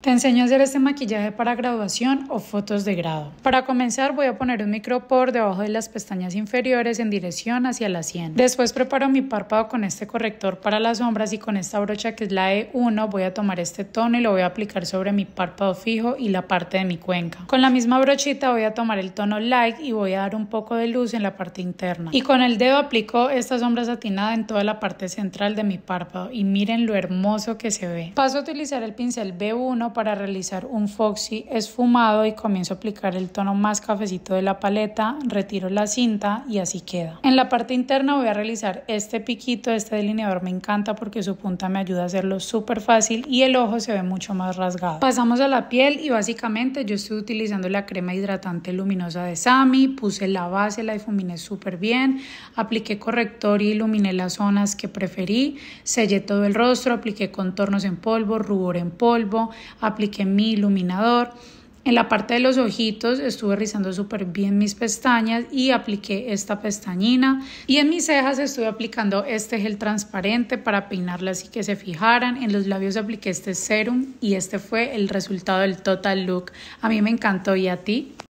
Te enseño a hacer este maquillaje para graduación o fotos de grado. Para comenzar voy a poner un micro por debajo de las pestañas inferiores en dirección hacia la sien. Después preparo mi párpado con este corrector para las sombras y con esta brocha que es la E1 voy a tomar este tono y lo voy a aplicar sobre mi párpado fijo y la parte de mi cuenca. Con la misma brochita voy a tomar el tono light y voy a dar un poco de luz en la parte interna. Y con el dedo aplico esta sombra satinada en toda la parte central de mi párpado y miren lo hermoso que se ve. Paso a utilizar el pincel B1 para realizar un foxy esfumado y comienzo a aplicar el tono más cafecito de la paleta, retiro la cinta y así queda. En la parte interna voy a realizar este piquito, este delineador me encanta porque su punta me ayuda a hacerlo súper fácil y el ojo se ve mucho más rasgado. Pasamos a la piel y básicamente yo estoy utilizando la crema hidratante luminosa de Sami, puse la base, la difuminé súper bien, apliqué corrector y iluminé las zonas que preferí, sellé todo el rostro, apliqué contornos en polvo, rubor en polvo, apliqué mi iluminador. En la parte de los ojitos estuve rizando súper bien mis pestañas y apliqué esta pestañina. Y en mis cejas estuve aplicando este gel transparente para peinarlas y que se fijaran. En los labios apliqué este serum y este fue el resultado del total look. A mí me encantó y a ti.